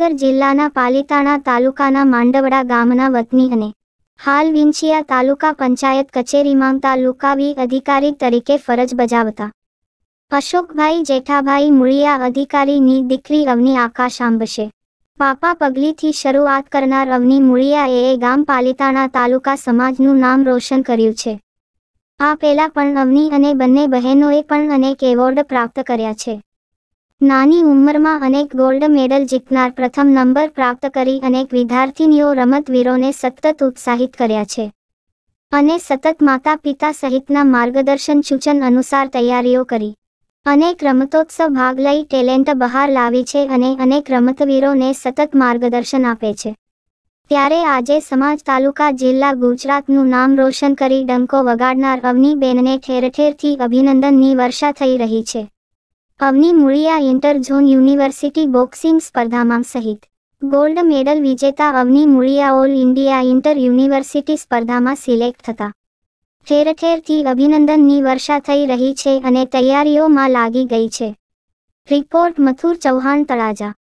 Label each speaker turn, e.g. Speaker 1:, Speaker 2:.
Speaker 1: ગાંધીનગર જિલ્લાના પાલિતાણા તાલુકાના માંડવડા ગામના વતની અને હાલ વિંછિયા તાલુકા પંચાયત કચેરીમાં તાલુકાવી અધિકારી તરીકે ફરજ બજાવતા અશોકભાઈ જેઠાભાઈ મુળિયા અધિકારીની દીકરી અવની આકાશ આંબશે પાપા પગલીથી શરૂઆત કરનાર અવની મુળિયાએ ગામ પાલિતાણા તાલુકા સમાજનું નામ રોશન કર્યું છે આ પહેલા પણ અવની અને બંને બહેનોએ પણ અનેક એવોર્ડ પ્રાપ્ત કર્યા છે નાની ઉંમરમાં અનેક ગોલ્ડ મેડલ જીતનાર પ્રથમ નંબર પ્રાપ્ત કરી અનેક વિદ્યાર્થીનીઓ રમતવીરોને સતત ઉત્સાહિત કર્યા છે અને સતત માતા પિતા સહિતના માર્ગદર્શન સૂચન અનુસાર તૈયારીઓ કરી અનેક રમતોત્સવ ભાગ લઈ ટેલેન્ટ બહાર લાવી છે અને અનેક રમતવીરોને સતત માર્ગદર્શન આપે છે ત્યારે આજે સમાજ તાલુકા જિલ્લા ગુજરાતનું નામ રોશન કરી ડંકો વગાડનાર અવનીબેનને ઠેર ઠેરથી અભિનંદનની વર્ષા થઈ રહી છે Avani Muliya inter zone university boxing સ્પર્ધામાં સહિત ગોલ્ડ મેડલ વિજેતા Avani Muliya all India inter university સ્પર્ધામાં સિલેક્ટ થતા ઠેર ઠેરથી અભિનંદનની વર્ષા થઈ રહી છે અને તૈયારીઓમાં લાગી ગઈ છે રિપોર્ટ મથુર ચૌહાણ તળાજા